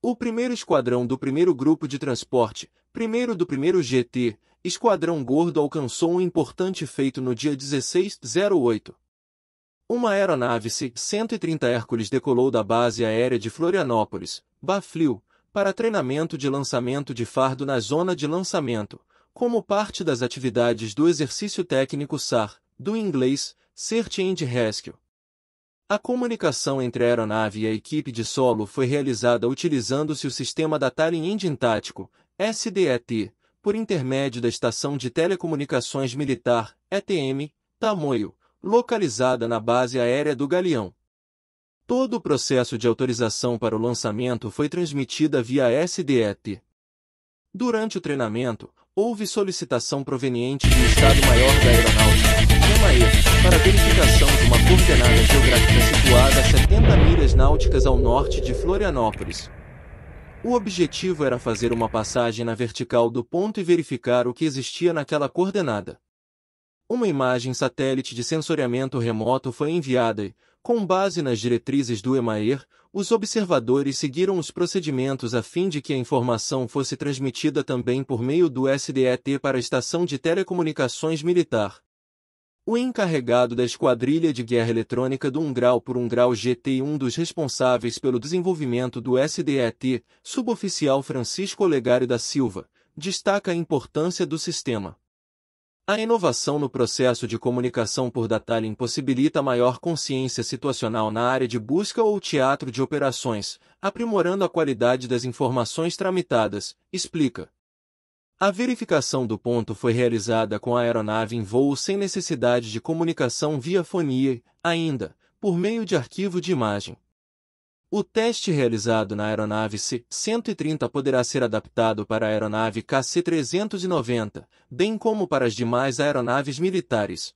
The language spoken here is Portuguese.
O primeiro esquadrão do primeiro grupo de transporte, primeiro do primeiro GT, Esquadrão Gordo alcançou um importante feito no dia 1608. Uma aeronave C-130 Hércules decolou da base aérea de Florianópolis, Bafliu, para treinamento de lançamento de fardo na zona de lançamento, como parte das atividades do exercício técnico SAR, do inglês Search and Rescue. A comunicação entre a aeronave e a equipe de solo foi realizada utilizando-se o sistema da Tallinn Engine Tático, SDET, por intermédio da Estação de Telecomunicações Militar, ETM, Tamoio, localizada na base aérea do Galeão. Todo o processo de autorização para o lançamento foi transmitido via SDET. Durante o treinamento, houve solicitação proveniente do Estado-Maior da Aeronáutica náuticas ao norte de Florianópolis. O objetivo era fazer uma passagem na vertical do ponto e verificar o que existia naquela coordenada. Uma imagem satélite de sensoriamento remoto foi enviada e, com base nas diretrizes do EMAER, os observadores seguiram os procedimentos a fim de que a informação fosse transmitida também por meio do SDET para a Estação de Telecomunicações Militar, o encarregado da Esquadrilha de Guerra Eletrônica do 1 grau por 1 grau GT e um dos responsáveis pelo desenvolvimento do SDET, suboficial Francisco Olegário da Silva, destaca a importância do sistema. A inovação no processo de comunicação por detalhe possibilita maior consciência situacional na área de busca ou teatro de operações, aprimorando a qualidade das informações tramitadas, explica. A verificação do ponto foi realizada com a aeronave em voo sem necessidade de comunicação via fonia, ainda, por meio de arquivo de imagem. O teste realizado na aeronave C-130 poderá ser adaptado para a aeronave KC-390, bem como para as demais aeronaves militares,